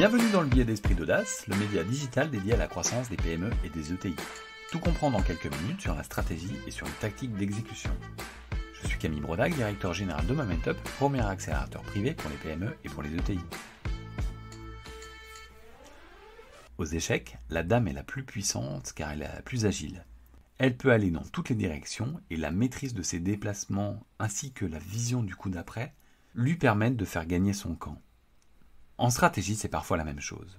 Bienvenue dans le biais d'Esprit d'Audace, le média digital dédié à la croissance des PME et des ETI. Tout comprendre en quelques minutes sur la stratégie et sur les tactiques d'exécution. Je suis Camille Brodac, directeur général de Momentup, premier accélérateur privé pour les PME et pour les ETI. Aux échecs, la dame est la plus puissante car elle est la plus agile. Elle peut aller dans toutes les directions et la maîtrise de ses déplacements ainsi que la vision du coup d'après lui permettent de faire gagner son camp. En stratégie, c'est parfois la même chose.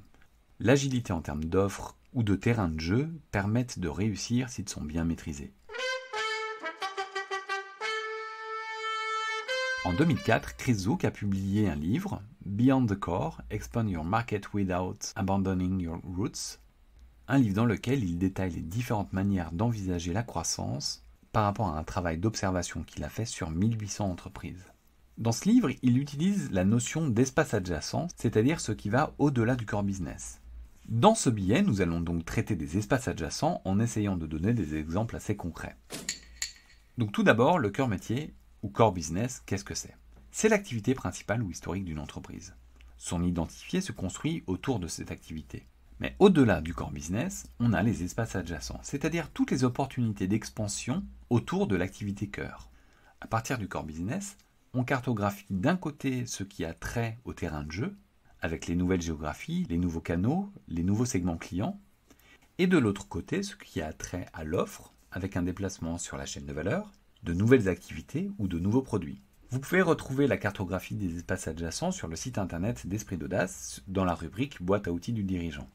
L'agilité en termes d'offres ou de terrain de jeu permettent de réussir s'ils sont bien maîtrisés. En 2004, Chris Zook a publié un livre, Beyond the Core, Expand Your Market Without Abandoning Your Roots, un livre dans lequel il détaille les différentes manières d'envisager la croissance par rapport à un travail d'observation qu'il a fait sur 1800 entreprises. Dans ce livre, il utilise la notion d'espace adjacent, c'est-à-dire ce qui va au-delà du corps business. Dans ce billet, nous allons donc traiter des espaces adjacents en essayant de donner des exemples assez concrets. Donc tout d'abord, le cœur métier ou corps business, qu'est-ce que c'est C'est l'activité principale ou historique d'une entreprise. Son identifié se construit autour de cette activité. Mais au-delà du corps business, on a les espaces adjacents, c'est-à-dire toutes les opportunités d'expansion autour de l'activité cœur. À partir du corps business, on cartographie d'un côté ce qui a trait au terrain de jeu, avec les nouvelles géographies, les nouveaux canaux, les nouveaux segments clients, et de l'autre côté ce qui a trait à l'offre, avec un déplacement sur la chaîne de valeur, de nouvelles activités ou de nouveaux produits. Vous pouvez retrouver la cartographie des espaces adjacents sur le site internet d'Esprit d'Audace dans la rubrique Boîte à outils du dirigeant.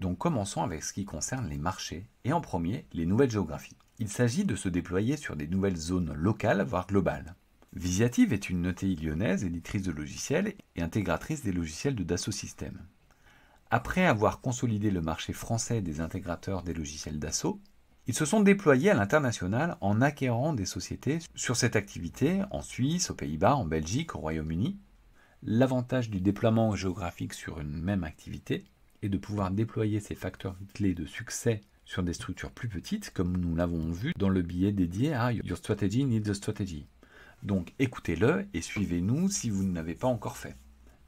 Donc commençons avec ce qui concerne les marchés et en premier les nouvelles géographies. Il s'agit de se déployer sur des nouvelles zones locales voire globales. Visiative est une ETI lyonnaise, éditrice de logiciels et intégratrice des logiciels de Dassault Systèmes. Après avoir consolidé le marché français des intégrateurs des logiciels Dassault, ils se sont déployés à l'international en acquérant des sociétés sur cette activité en Suisse, aux Pays-Bas, en Belgique, au Royaume-Uni. L'avantage du déploiement géographique sur une même activité est de pouvoir déployer ces facteurs clés de succès sur des structures plus petites, comme nous l'avons vu dans le billet dédié à Your Strategy Needs a Strategy. Donc écoutez-le et suivez-nous si vous ne l'avez pas encore fait.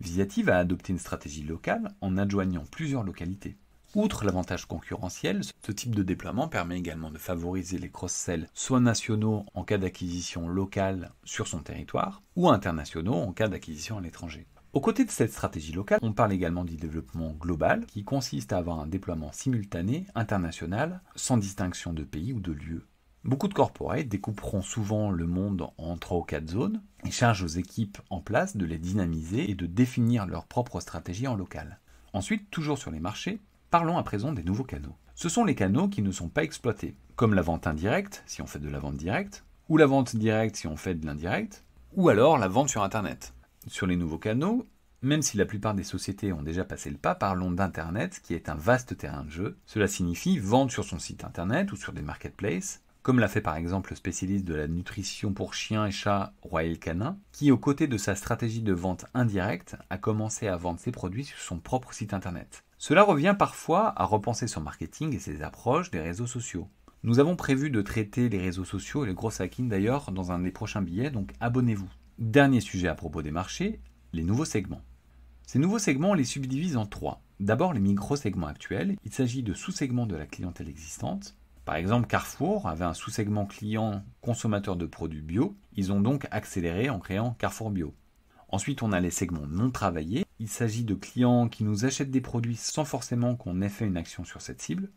Visiative va adopter une stratégie locale en adjoignant plusieurs localités. Outre l'avantage concurrentiel, ce type de déploiement permet également de favoriser les cross-sells soit nationaux en cas d'acquisition locale sur son territoire, ou internationaux en cas d'acquisition à l'étranger. Aux côtés de cette stratégie locale, on parle également du développement global, qui consiste à avoir un déploiement simultané, international, sans distinction de pays ou de lieu. Beaucoup de corporates découperont souvent le monde en trois ou quatre zones et chargent aux équipes en place de les dynamiser et de définir leur propre stratégie en local. Ensuite, toujours sur les marchés, parlons à présent des nouveaux canaux. Ce sont les canaux qui ne sont pas exploités, comme la vente indirecte, si on fait de la vente directe, ou la vente directe si on fait de l'indirect, ou alors la vente sur Internet. Sur les nouveaux canaux, même si la plupart des sociétés ont déjà passé le pas, parlons d'Internet, qui est un vaste terrain de jeu. Cela signifie vente sur son site Internet ou sur des marketplaces, comme l'a fait par exemple le spécialiste de la nutrition pour chiens et chats Royal Canin, qui aux côtés de sa stratégie de vente indirecte a commencé à vendre ses produits sur son propre site internet. Cela revient parfois à repenser son marketing et ses approches des réseaux sociaux. Nous avons prévu de traiter les réseaux sociaux et les gros hacking d'ailleurs dans un des prochains billets, donc abonnez-vous. Dernier sujet à propos des marchés, les nouveaux segments. Ces nouveaux segments, on les subdivise en trois. D'abord les micro-segments actuels, il s'agit de sous-segments de la clientèle existante, par exemple, Carrefour avait un sous-segment client consommateur de produits bio. Ils ont donc accéléré en créant Carrefour Bio. Ensuite, on a les segments non travaillés. Il s'agit de clients qui nous achètent des produits sans forcément qu'on ait fait une action sur cette cible.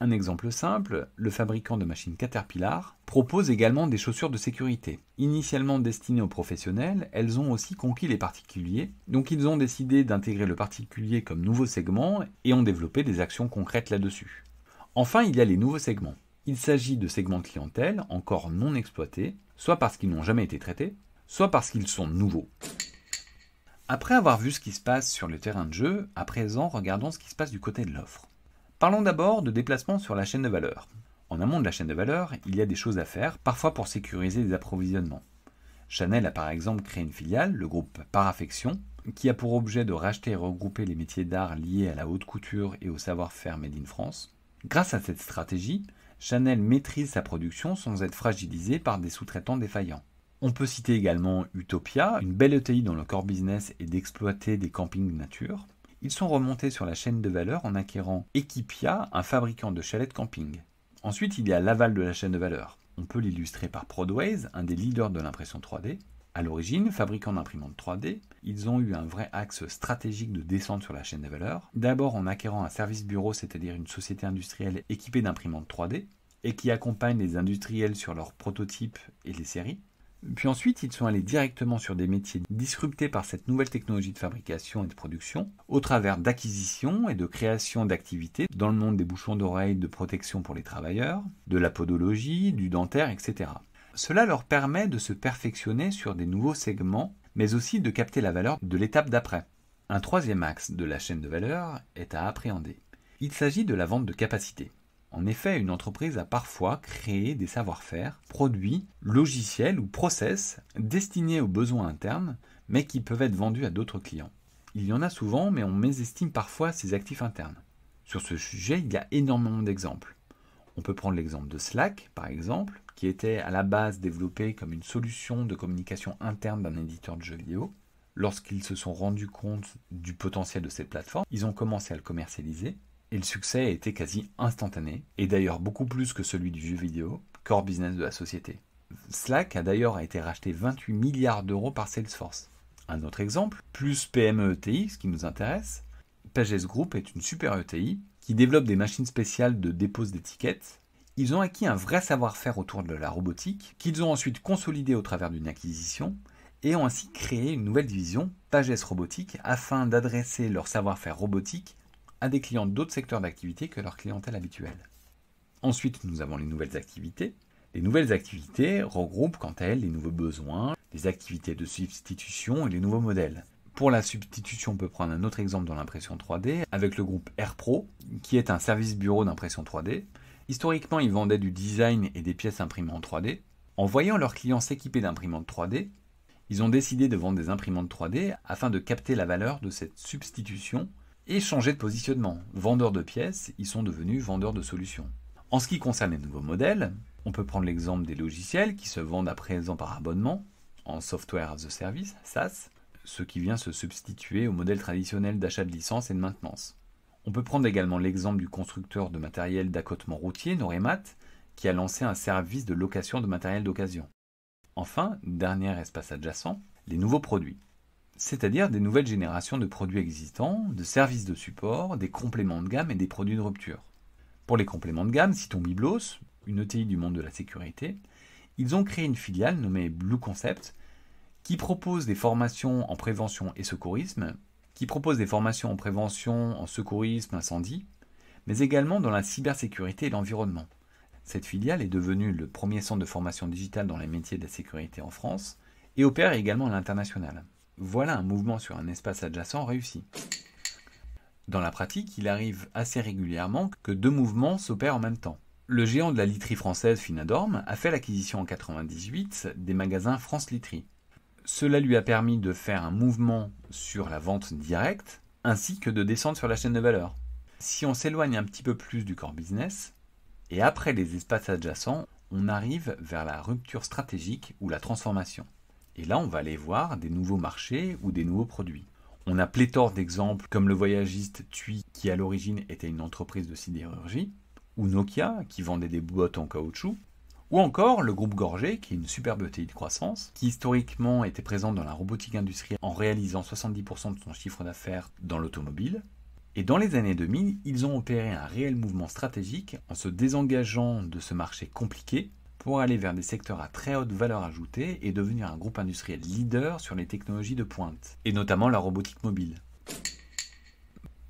Un exemple simple, le fabricant de machines Caterpillar propose également des chaussures de sécurité. Initialement destinées aux professionnels, elles ont aussi conquis les particuliers, donc ils ont décidé d'intégrer le particulier comme nouveau segment et ont développé des actions concrètes là-dessus. Enfin, il y a les nouveaux segments. Il s'agit de segments de clientèle encore non exploités, soit parce qu'ils n'ont jamais été traités, soit parce qu'ils sont nouveaux. Après avoir vu ce qui se passe sur le terrain de jeu, à présent regardons ce qui se passe du côté de l'offre. Parlons d'abord de déplacement sur la chaîne de valeur. En amont de la chaîne de valeur, il y a des choses à faire, parfois pour sécuriser des approvisionnements. Chanel a par exemple créé une filiale, le groupe Paraffection, qui a pour objet de racheter et regrouper les métiers d'art liés à la haute couture et au savoir-faire Made in France. Grâce à cette stratégie, Chanel maîtrise sa production sans être fragilisée par des sous-traitants défaillants. On peut citer également Utopia, une belle ETI dont le core business est d'exploiter des campings nature. Ils sont remontés sur la chaîne de valeur en acquérant Equipia, un fabricant de chalets de camping. Ensuite, il y a l'aval de la chaîne de valeur. On peut l'illustrer par Prodways, un des leaders de l'impression 3D, à l'origine, fabricants d'imprimantes 3D, ils ont eu un vrai axe stratégique de descente sur la chaîne des valeurs, d'abord en acquérant un service bureau, c'est-à-dire une société industrielle équipée d'imprimantes 3D, et qui accompagne les industriels sur leurs prototypes et les séries. Puis ensuite, ils sont allés directement sur des métiers disruptés par cette nouvelle technologie de fabrication et de production, au travers d'acquisitions et de création d'activités dans le monde des bouchons d'oreilles de protection pour les travailleurs, de la podologie, du dentaire, etc. Cela leur permet de se perfectionner sur des nouveaux segments, mais aussi de capter la valeur de l'étape d'après. Un troisième axe de la chaîne de valeur est à appréhender. Il s'agit de la vente de capacités. En effet, une entreprise a parfois créé des savoir-faire, produits, logiciels ou process destinés aux besoins internes, mais qui peuvent être vendus à d'autres clients. Il y en a souvent, mais on mésestime parfois ces actifs internes. Sur ce sujet, il y a énormément d'exemples. On peut prendre l'exemple de Slack, par exemple, qui était à la base développé comme une solution de communication interne d'un éditeur de jeux vidéo. Lorsqu'ils se sont rendus compte du potentiel de cette plateforme, ils ont commencé à le commercialiser et le succès a été quasi instantané, et d'ailleurs beaucoup plus que celui du jeu vidéo, core business de la société. Slack a d'ailleurs été racheté 28 milliards d'euros par Salesforce. Un autre exemple, plus PME ETI, ce qui nous intéresse, Pages Group est une super ETI qui développent des machines spéciales de dépose d'étiquettes, ils ont acquis un vrai savoir-faire autour de la robotique, qu'ils ont ensuite consolidé au travers d'une acquisition, et ont ainsi créé une nouvelle division, Pages Robotique, afin d'adresser leur savoir-faire robotique à des clients d'autres secteurs d'activité que leur clientèle habituelle. Ensuite, nous avons les nouvelles activités. Les nouvelles activités regroupent quant à elles les nouveaux besoins, les activités de substitution et les nouveaux modèles. Pour la substitution, on peut prendre un autre exemple dans l'impression 3D avec le groupe AirPro, qui est un service bureau d'impression 3D. Historiquement, ils vendaient du design et des pièces imprimées en 3D. En voyant leurs clients s'équiper d'imprimantes 3D, ils ont décidé de vendre des imprimantes 3D afin de capter la valeur de cette substitution et changer de positionnement. Vendeurs de pièces, ils sont devenus vendeurs de solutions. En ce qui concerne les nouveaux modèles, on peut prendre l'exemple des logiciels qui se vendent à présent par abonnement en Software as a Service, SaaS ce qui vient se substituer au modèle traditionnel d'achat de licence et de maintenance. On peut prendre également l'exemple du constructeur de matériel d'accotement routier Noremat, qui a lancé un service de location de matériel d'occasion. Enfin, dernier espace adjacent, les nouveaux produits, c'est-à-dire des nouvelles générations de produits existants, de services de support, des compléments de gamme et des produits de rupture. Pour les compléments de gamme, citons Biblos, une ETI du monde de la sécurité, ils ont créé une filiale nommée Blue Concept qui propose des formations en prévention et secourisme, qui propose des formations en prévention, en secourisme, incendie, mais également dans la cybersécurité et l'environnement. Cette filiale est devenue le premier centre de formation digitale dans les métiers de la sécurité en France et opère également à l'international. Voilà un mouvement sur un espace adjacent réussi. Dans la pratique, il arrive assez régulièrement que deux mouvements s'opèrent en même temps. Le géant de la literie française Finadorm a fait l'acquisition en 1998 des magasins France Literie, cela lui a permis de faire un mouvement sur la vente directe, ainsi que de descendre sur la chaîne de valeur. Si on s'éloigne un petit peu plus du core business, et après les espaces adjacents, on arrive vers la rupture stratégique ou la transformation. Et là, on va aller voir des nouveaux marchés ou des nouveaux produits. On a pléthore d'exemples comme le voyagiste Tui qui à l'origine était une entreprise de sidérurgie, ou Nokia qui vendait des boîtes en caoutchouc, ou encore le groupe Gorgé, qui est une superbe TI de croissance, qui historiquement était présente dans la robotique industrielle en réalisant 70% de son chiffre d'affaires dans l'automobile. Et dans les années 2000, ils ont opéré un réel mouvement stratégique en se désengageant de ce marché compliqué pour aller vers des secteurs à très haute valeur ajoutée et devenir un groupe industriel leader sur les technologies de pointe, et notamment la robotique mobile.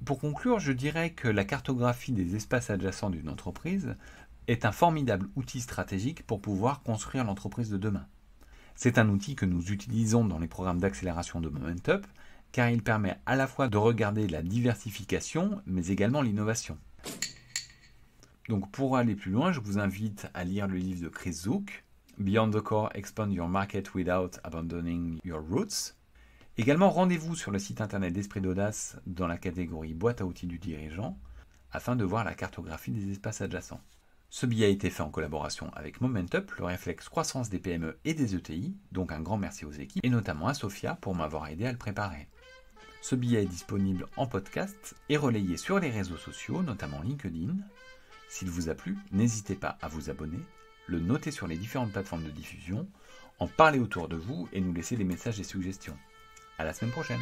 Pour conclure, je dirais que la cartographie des espaces adjacents d'une entreprise est un formidable outil stratégique pour pouvoir construire l'entreprise de demain. C'est un outil que nous utilisons dans les programmes d'accélération de Momentup, car il permet à la fois de regarder la diversification, mais également l'innovation. Donc pour aller plus loin, je vous invite à lire le livre de Chris Zook, Beyond the Core, Expand Your Market Without Abandoning Your Roots. Également, rendez-vous sur le site internet d'Esprit d'Audace dans la catégorie Boîte à outils du dirigeant, afin de voir la cartographie des espaces adjacents. Ce billet a été fait en collaboration avec Momentup, le réflexe croissance des PME et des ETI, donc un grand merci aux équipes, et notamment à Sofia pour m'avoir aidé à le préparer. Ce billet est disponible en podcast et relayé sur les réseaux sociaux, notamment LinkedIn. S'il vous a plu, n'hésitez pas à vous abonner, le noter sur les différentes plateformes de diffusion, en parler autour de vous et nous laisser des messages et suggestions. À la semaine prochaine!